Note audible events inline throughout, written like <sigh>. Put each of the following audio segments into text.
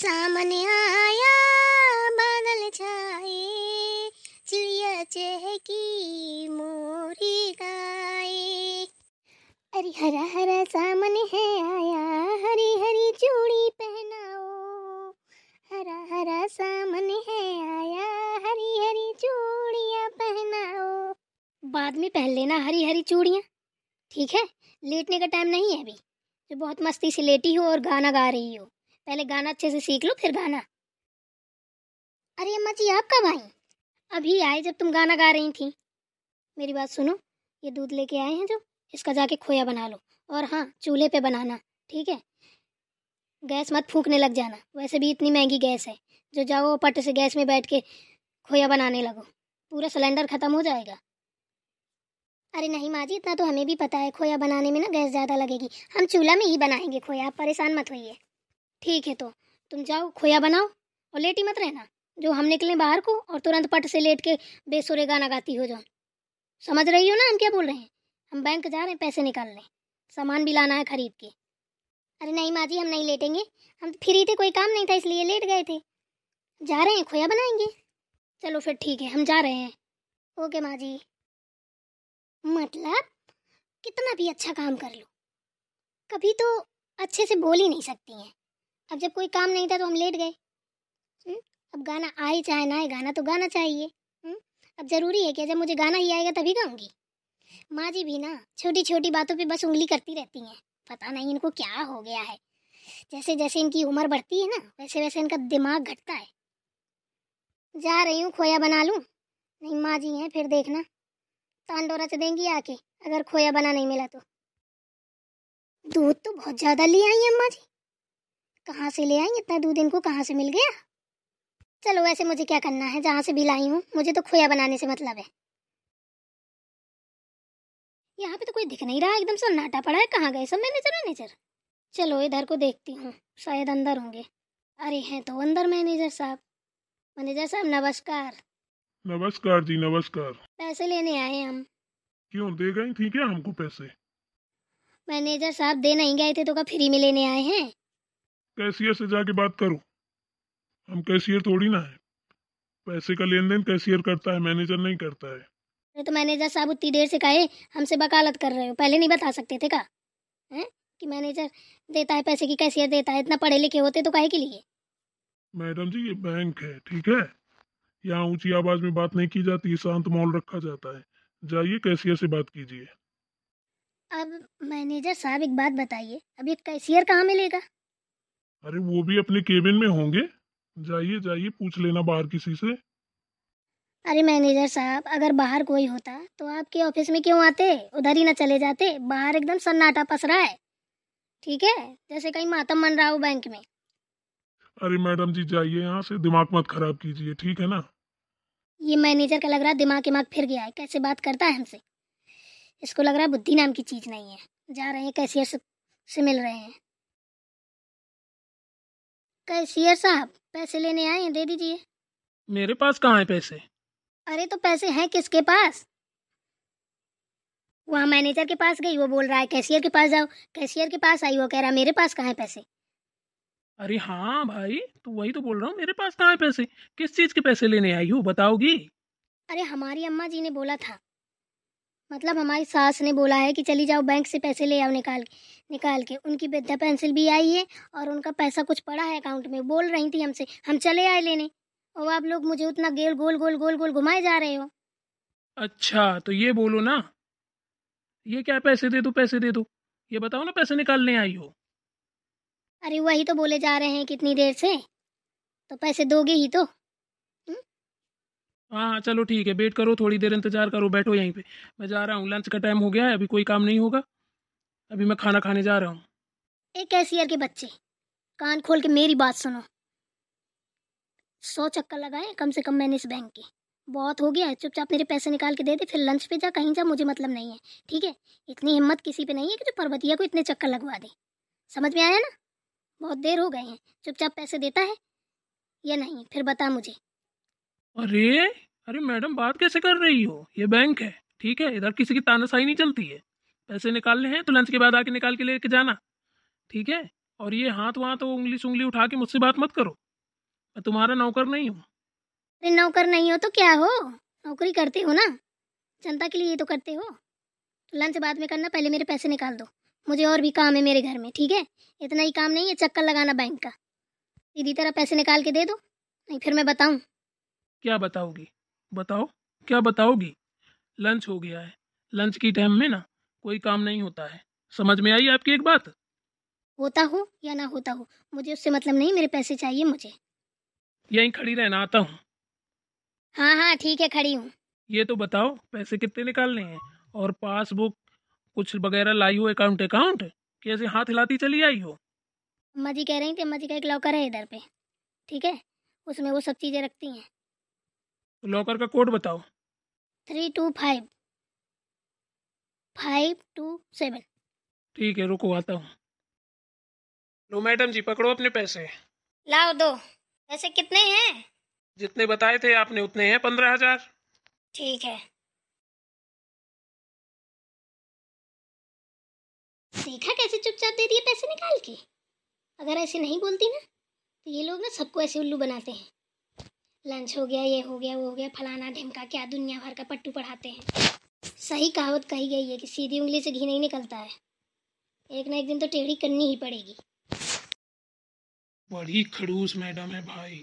सामने आया बादल छाए चिड़िया चहकी मोरी गाए अरे हरा हरा सामने है आया हरी हरी चूड़ी पहनाओ हरा हरा सामने है आया हरी हरी चूड़िया पहनाओ बाद में पहन लेना हरी हरी चूड़िया ठीक है लेटने का टाइम नहीं है अभी जो बहुत मस्ती से लेटी हो और गाना गा रही हो पहले गाना अच्छे से सीख लो फिर गाना अरे अम्मा जी आप कब आई अभी आए जब तुम गाना गा रही थी मेरी बात सुनो ये दूध लेके आए हैं जो इसका जाके खोया बना लो और हाँ चूल्हे पे बनाना ठीक है गैस मत फूकने लग जाना वैसे भी इतनी महंगी गैस है जो जाओ पट से गैस में बैठ के खोया बनाने लगो पूरा सिलेंडर ख़त्म हो जाएगा अरे नहीं माँ जी इतना तो हमें भी पता है खोया बनाने में ना गैस ज़्यादा लगेगी हम चूल्हा में ही बनाएंगे खोया आप परेशान मत होइए ठीक है तो तुम जाओ खोया बनाओ और लेट ही मत रहना जो हम निकले बाहर को और तुरंत पट से लेट के बेसुरे गाना गाती हो जाओ समझ रही हो ना हम क्या बोल रहे हैं हम बैंक जा रहे हैं पैसे निकालने सामान भी लाना है खरीद के अरे नहीं माँ जी हम नहीं लेटेंगे हम तो फ्री थे कोई काम नहीं था इसलिए लेट गए थे जा रहे हैं खोया बनाएंगे चलो फिर ठीक है हम जा रहे हैं ओके माँ जी मतलब कितना भी अच्छा काम कर लो कभी तो अच्छे से बोल ही नहीं सकती हैं अब जब कोई काम नहीं था तो हम लेट गए अब गाना आए चाहे ना आए गाना तो गाना चाहिए हम्म। अब ज़रूरी है कि जब मुझे गाना ही आएगा तभी गाऊंगी माँ जी भी ना छोटी छोटी बातों पे बस उंगली करती रहती हैं पता नहीं इनको क्या हो गया है जैसे जैसे इनकी उम्र बढ़ती है ना वैसे वैसे इनका दिमाग घटता है जा रही हूँ खोया बना लूँ नहीं माँ जी हैं फिर देखना तांडो रच देंगी आके अगर खोया बना नहीं मिला तो दूध तो बहुत ज़्यादा ले आई अम्मा जी कहाँ से ले आई इतना दूध इनको कहाँ से मिल गया चलो वैसे मुझे क्या करना है जहाँ से भी लाई हूँ मुझे तो खोया बनाने से मतलब है यहाँ पे तो कोई दिख नहीं रहा एकदम सन्नाटा पड़ा है कहाँ गए सब मैनेजर मैनेजर चलो इधर को देखती हूँ शायद अंदर होंगे अरे हैं तो अंदर मैनेजर साहब मैनेजर साहब नमस्कार नमस्कार जी नमस्कार पैसे लेने आए हम क्यों दे गए थी क्या हमको पैसे मैनेजर साहब दे नहीं गए थे तो क्या फ्री में लेने आए हैं कैशियर से जाके बात करो हम कैशियर थोड़ी ना है पैसे का लेन देन कैशियर करता है मैनेजर नहीं करता है नहीं तो मैनेजर साहब उतनी देर से कहे हमसे वकालत कर रहे हो पहले नहीं बता सकते थे का है कि मैनेजर देता है पैसे की कैशियर देता है इतना पढ़े लिखे होते तो कहे के लिए मैडम जी ये बैंक है ठीक है यहाँ ऊंची आवाज में बात नहीं की जाती शांत माहौल रखा जाता है जाइए कैशियर से बात कीजिए अब मैनेजर साहब एक बात बताइए अब ये कैशियर कहाँ मिलेगा अरे वो भी अपने केबिन में होंगे जाइए जाइए पूछ लेना बाहर किसी से अरे मैनेजर साहब अगर बाहर कोई होता तो आपके ऑफिस में क्यों आते उधर ही ना चले जाते बाहर एकदम सन्नाटा पसरा है ठीक है जैसे कहीं मातम मन रहा हो बैंक में अरे मैडम जी जाइए यहाँ से दिमाग मत खराब कीजिए ठीक है ना ये मैनेजर का लग रहा दिमाग दिमाग फिर गया है कैसे बात करता है हमसे इसको लग रहा बुद्धि नाम की चीज़ नहीं है जा रहे हैं कैशियर से मिल रहे हैं कैशियर साहब पैसे लेने आए हैं दे दीजिए मेरे पास कहाँ है पैसे अरे तो पैसे हैं किसके पास वहाँ मैनेजर के पास गई वो बोल रहा है कैशियर के पास जाओ कैशियर के पास आई वो कह रहा मेरे पास कहाँ है पैसे अरे हाँ भाई तो वही तो बोल रहा हूँ मेरे पास कहाँ है पैसे किस चीज़ के पैसे लेने आई हो बताओगी अरे हमारी अम्मा जी ने बोला था मतलब हमारी सास ने बोला है कि चली जाओ बैंक से पैसे ले आओ निकाल के निकाल के उनकी वृद्धा पेंसिल भी आई है और उनका पैसा कुछ पड़ा है अकाउंट में बोल रही थी हमसे हम चले आए लेने और आप लोग मुझे उतना गेल गोल गोल गोल गोल घुमाए जा रहे हो अच्छा तो ये बोलो ना ये क्या पैसे दे दो पैसे दे दो ये बताओ ना पैसे निकालने आई हो अरे वही तो बोले जा रहे हैं कितनी देर से तो पैसे दोगे ही तो हाँ हाँ चलो ठीक है वेट करो थोड़ी देर इंतजार करो बैठो यहीं पे मैं जा रहा हूँ लंच का टाइम हो गया है अभी कोई काम नहीं होगा अभी मैं खाना खाने जा रहा हूँ एक कैशियर के बच्चे कान खोल के मेरी बात सुनो सौ चक्कर लगाए कम से कम मैंने इस बैंक के बहुत हो गया है चुपचाप मेरे पैसे निकाल के दे दे फिर लंच पे जा कहीं जा मुझे मतलब नहीं है ठीक है इतनी हिम्मत किसी पे नहीं है कि जो पर्वतिया को इतने चक्कर लगवा दे समझ में आया ना बहुत देर हो गए हैं चुपचाप पैसे देता है या नहीं फिर बता मुझे अरे अरे मैडम बात कैसे कर रही हो ये बैंक है ठीक है इधर किसी की तानाशाही नहीं चलती है पैसे निकालने हैं तो लंच के बाद आके निकाल के लेके जाना ठीक है और ये हाथ वहाँ तो उंगली सुंगली उठा के मुझसे बात मत करो मैं तुम्हारा नौकर नहीं हूँ अरे नौकर नहीं हो तो क्या हो नौकरी करते हो ना जनता के लिए ये तो करते हो तो लंच बाद में करना पहले मेरे पैसे निकाल दो मुझे और भी काम है मेरे घर में ठीक है इतना ही काम नहीं है चक्कर लगाना बैंक का सीधी तरह पैसे निकाल के दे दो नहीं फिर मैं बताऊँ क्या बताओगी बताओ क्या बताओगी लंच हो गया है लंच की टाइम में ना कोई काम नहीं होता है समझ में आई आपकी एक बात होता हो या ना होता हो मुझे उससे मतलब नहीं मेरे पैसे चाहिए मुझे यहीं खड़ी रहना आता हूँ हाँ हाँ ठीक है खड़ी हूँ ये तो बताओ पैसे कितने निकालने हैं और पासबुक कुछ वगैरह लाई हो अकाउंट अकाउंट कैसे हाथ हिलाती चली आई हो मजी कह रही थी मजी का एक लॉकर है इधर पे ठीक है उसमें वो सब चीज़ें रखती हैं लॉकर का कोड बताओ three two five five two seven ठीक है रुको आता हूँ लो मैडम जी पकड़ो अपने पैसे लाओ दो पैसे कितने हैं जितने बताए थे आपने उतने हैं पंद्रह हजार ठीक है देखा कैसे चुपचाप दे दिए पैसे निकाल के अगर ऐसे नहीं बोलती ना तो ये लोग ना सबको ऐसे उल्लू बनाते हैं लंच हो गया ये हो गया वो हो गया फलाना ढिमका क्या दुनिया भर का पट्टू पढ़ाते हैं सही कहावत कही गई है कि सीधी उंगली से घी नहीं निकलता है एक ना एक दिन तो टेढ़ी करनी ही पड़ेगी बड़ी खड़ूस मैडम है भाई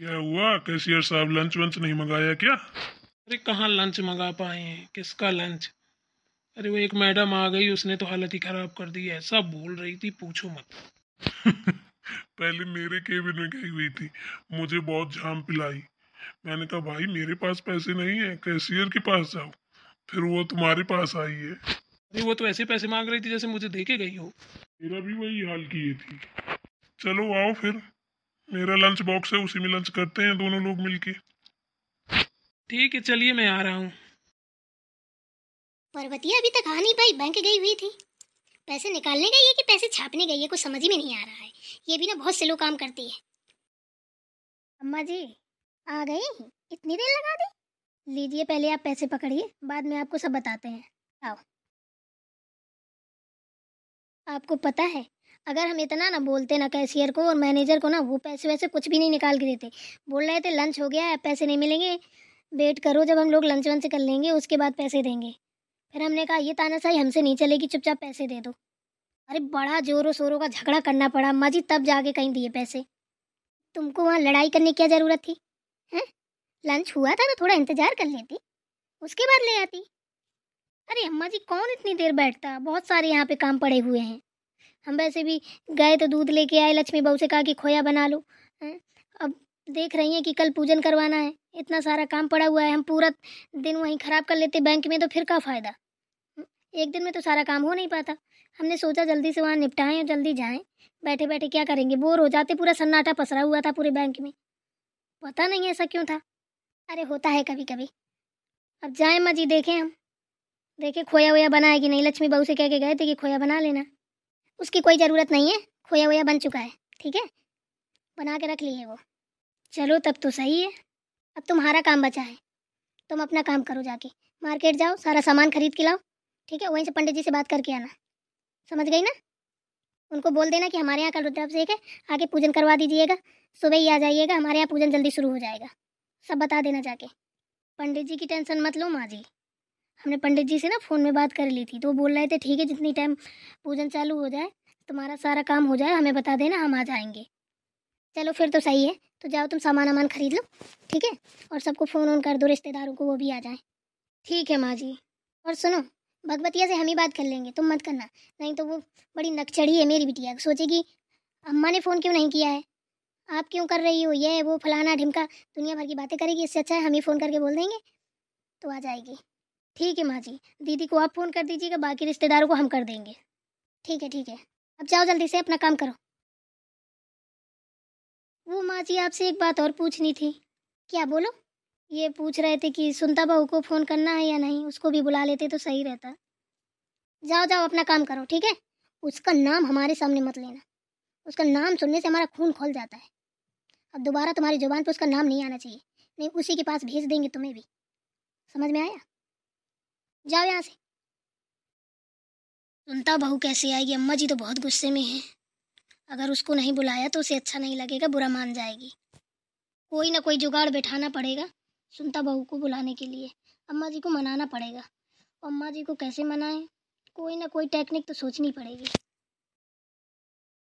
क्या हुआ कैशियर साहब लंच वंच नहीं मंगाया क्या अरे कहाँ लंच मंगा पाए हैं किसका लंच अरे वो एक मैडम आ गई उसने तो हालत ही खराब कर दी है सब भूल रही थी पूछो मत <laughs> पहले मेरे केबिन में गई हुई थी मुझे बहुत जाम पिलाई मैंने कहा भाई मेरे पास पैसे नहीं है कैशियर के पास जाओ फिर वो तुम्हारे पास आई है अरे वो तो ऐसे पैसे मांग रही थी जैसे मुझे देके गई हो मेरा भी वही हाल किए थी चलो आओ फिर मेरा लंच बॉक्स है उसी में लंच करते हैं दोनों लोग मिलके ठीक है चलिए मैं आ रहा हूँ पर्वती अभी तक आ नहीं पाई बैंक गई हुई थी पैसे निकालने गई है कि पैसे छापने गई है कुछ समझ ही में नहीं आ रहा है ये भी ना बहुत से काम करती है अम्मा जी आ गई इतनी देर लगा दी लीजिए पहले आप पैसे पकड़िए बाद में आपको सब बताते हैं आओ आपको पता है अगर हम इतना ना बोलते ना कैशियर को और मैनेजर को ना वो पैसे वैसे कुछ भी नहीं निकाल के देते बोल रहे थे लंच हो गया है पैसे नहीं मिलेंगे वेट करो जब हम लोग लंच वंच कर लेंगे उसके बाद पैसे देंगे फिर हमने कहा ये ताना साई हमसे नहीं चलेगी चुपचाप पैसे दे दो अरे बड़ा जोरों शोरों का झगड़ा करना पड़ा जी तब जाके कहीं दिए पैसे तुमको वहाँ लड़ाई करने की क्या ज़रूरत थी हैं लंच हुआ था तो थोड़ा इंतज़ार कर लेती उसके बाद ले आती अरे अम्मा जी कौन इतनी देर बैठता बहुत सारे यहाँ पे काम पड़े हुए हैं हम वैसे भी गए तो दूध लेके आए लक्ष्मी बहू से कहा कि खोया बना लो हैं अब देख रही हैं कि कल पूजन करवाना है इतना सारा काम पड़ा हुआ है हम पूरा दिन वहीं ख़राब कर लेते बैंक में तो फिर का फ़ायदा एक दिन में तो सारा काम हो नहीं पाता हमने सोचा जल्दी से वहाँ निपटाएं और जल्दी जाएं बैठे बैठे क्या करेंगे बोर हो जाते पूरा सन्नाटा पसरा हुआ था पूरे बैंक में पता नहीं ऐसा क्यों था अरे होता है कभी कभी अब जाएं माँ जी देखें हम देखें खोया वोया बना है कि नहीं लक्ष्मी बहू से कह के गए थे कि खोया बना लेना उसकी कोई ज़रूरत नहीं है खोया वोया बन चुका है ठीक है बना के रख लिए वो चलो तब तो सही है अब तुम्हारा काम बचा है तुम अपना काम करो जाके मार्केट जाओ सारा सामान खरीद के लाओ ठीक है वहीं से पंडित जी से बात करके आना समझ गई ना उनको बोल देना कि हमारे यहाँ का रुद्राभिषेक है आके पूजन करवा दीजिएगा सुबह ही आ जाइएगा हमारे यहाँ पूजन जल्दी शुरू हो जाएगा सब बता देना जाके पंडित जी की टेंशन मत लो माँ जी हमने पंडित जी से ना फ़ोन में बात कर ली थी तो वो बोल रहे थे ठीक है जितनी टाइम पूजन चालू हो जाए तुम्हारा सारा काम हो जाए हमें बता देना हम आ जाएंगे चलो फिर तो सही है तो जाओ तुम सामान वामान खरीद लो ठीक है और सबको फ़ोन ऑन कर दो रिश्तेदारों को वो भी आ जाए ठीक है माँ जी और सुनो भगवतिया से हम ही बात कर लेंगे तुम मत करना नहीं तो वो बड़ी नकचड़ी है मेरी बिटिया सोचेगी अम्मा ने फ़ोन क्यों नहीं किया है आप क्यों कर रही हो ये वो फलाना ढिमका दुनिया भर की बातें करेगी इससे अच्छा है हम ही फ़ोन करके बोल देंगे तो आ जाएगी ठीक है माँ जी दीदी को आप फ़ोन कर दीजिएगा बाकी रिश्तेदारों को हम कर देंगे ठीक है ठीक है अब जाओ जल्दी से अपना काम करो वो माँ जी आपसे एक बात और पूछनी थी क्या बोलो ये पूछ रहे थे कि सुनता बहू को फ़ोन करना है या नहीं उसको भी बुला लेते तो सही रहता जाओ जाओ अपना काम करो ठीक है उसका नाम हमारे सामने मत लेना उसका नाम सुनने से हमारा खून खोल जाता है अब दोबारा तुम्हारी ज़ुबान पर उसका नाम नहीं आना चाहिए नहीं उसी के पास भेज देंगे तुम्हें भी समझ में आया जाओ यहाँ से सुनता बहू कैसे आएगी अम्मा जी तो बहुत गुस्से में हैं अगर उसको नहीं बुलाया तो उसे अच्छा नहीं लगेगा बुरा मान जाएगी कोई ना कोई जुगाड़ बैठाना पड़ेगा सुनता बहू को बुलाने के लिए अम्मा जी को मनाना पड़ेगा अम्मा जी को कैसे मनाएं कोई ना कोई टेक्निक तो सोचनी पड़ेगी